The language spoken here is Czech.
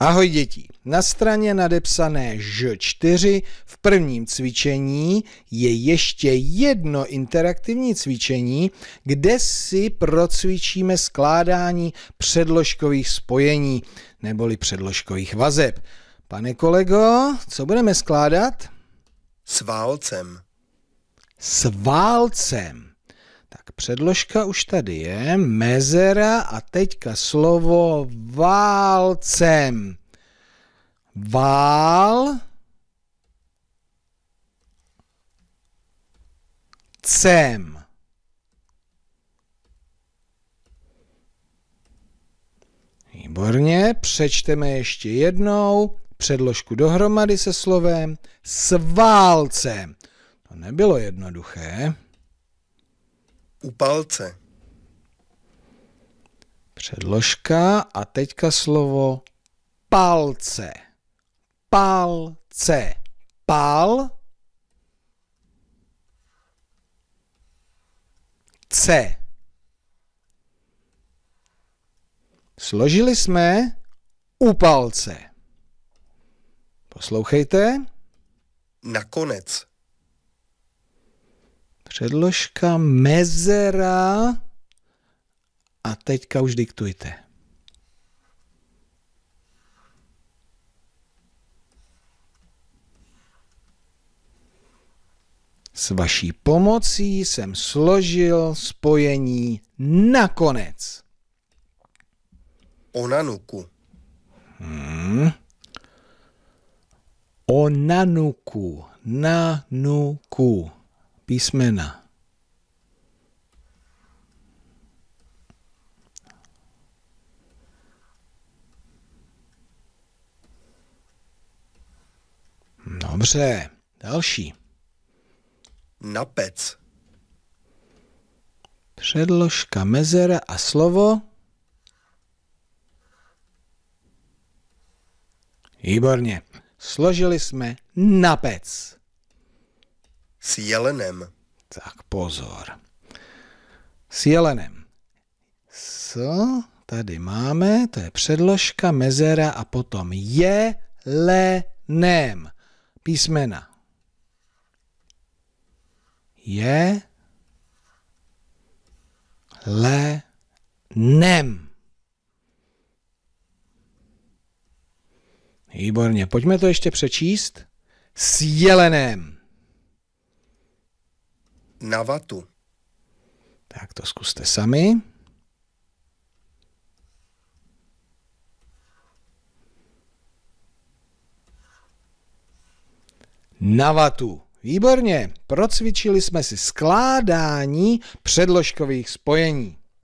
Ahoj děti, na straně nadepsané Ž4 v prvním cvičení je ještě jedno interaktivní cvičení, kde si procvičíme skládání předložkových spojení neboli předložkových vazeb. Pane kolego, co budeme skládat? S válcem. S válcem. Předložka už tady je. Mezera a teďka slovo válcem. Vál. Cem. Výborně, přečteme ještě jednou předložku dohromady se slovem s válcem. To nebylo jednoduché. U palce. Předložka a teďka slovo palce. Palce. Pal. C. Složili jsme u palce. Poslouchejte. Nakonec. Předložka mezera a teďka už diktujte. S vaší pomocí jsem složil spojení nakonec. Onanuku. Hmm. Onanuku. Nanuku písmena. Dobře, další. Napec. Předložka mezera a slovo. Výborně. Složili jsme napec. S jelenem. Tak pozor. S jelenem. S, tady máme, to je předložka, mezera a potom je, le, nem. Písmena. Je, le, nem. Výborně, pojďme to ještě přečíst. S jelenem na vatu. Tak to zkuste sami. Na vatu. Výborně, procvičili jsme si skládání předložkových spojení.